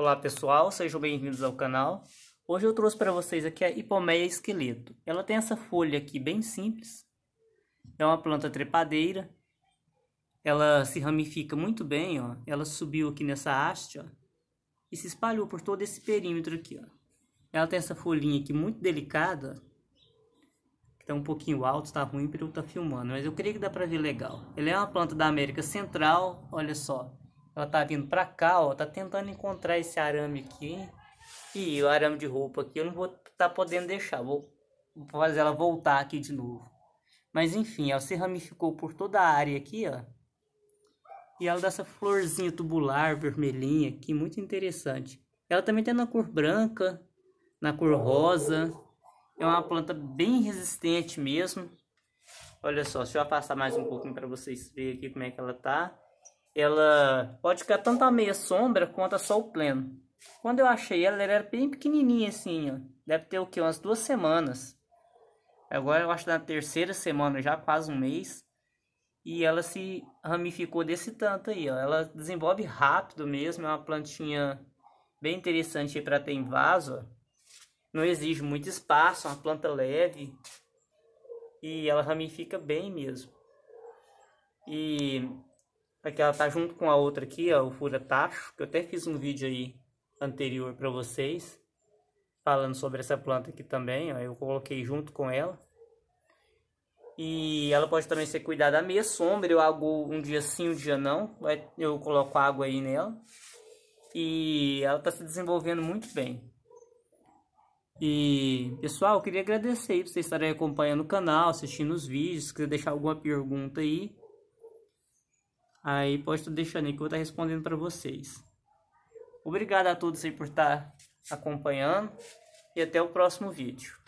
Olá pessoal, sejam bem-vindos ao canal. Hoje eu trouxe para vocês aqui a hipomeia esqueleto. Ela tem essa folha aqui bem simples, é uma planta trepadeira, ela se ramifica muito bem, ó. ela subiu aqui nessa haste ó, e se espalhou por todo esse perímetro aqui. Ó. Ela tem essa folhinha aqui muito delicada, que está um pouquinho alto, está ruim para eu estar tá filmando, mas eu creio que dá para ver legal. Ela é uma planta da América Central, olha só, ela tá vindo pra cá, ó. Tá tentando encontrar esse arame aqui. E o arame de roupa aqui eu não vou tá podendo deixar. Vou fazer ela voltar aqui de novo. Mas enfim, ela se ramificou por toda a área aqui, ó. E ela dá essa florzinha tubular, vermelhinha aqui, muito interessante. Ela também tem na cor branca, na cor rosa. É uma planta bem resistente mesmo. Olha só, deixa eu passar mais um pouquinho para vocês verem aqui como é que ela tá ela pode ficar tanto a meia sombra quanto a sol pleno. Quando eu achei ela, ela era bem pequenininha assim, ó. Deve ter o que, umas duas semanas. Agora eu acho na terceira semana, já quase um mês. E ela se ramificou desse tanto aí, ó. Ela desenvolve rápido mesmo, é uma plantinha bem interessante para ter em vaso. Ó. Não exige muito espaço, é uma planta leve. E ela ramifica bem mesmo. E Aqui ela tá junto com a outra aqui, ó, o furatacho, que eu até fiz um vídeo aí anterior para vocês, falando sobre essa planta aqui também, ó, eu coloquei junto com ela. E ela pode também ser cuidada à meia sombra, eu águo um dia sim, um dia não, eu coloco água aí nela. E ela tá se desenvolvendo muito bem. E, pessoal, eu queria agradecer aí por vocês estarem acompanhando o canal, assistindo os vídeos, se quiser deixar alguma pergunta aí, Aí pode estar deixando aí que eu vou estar tá respondendo para vocês. Obrigado a todos aí por estar tá acompanhando e até o próximo vídeo.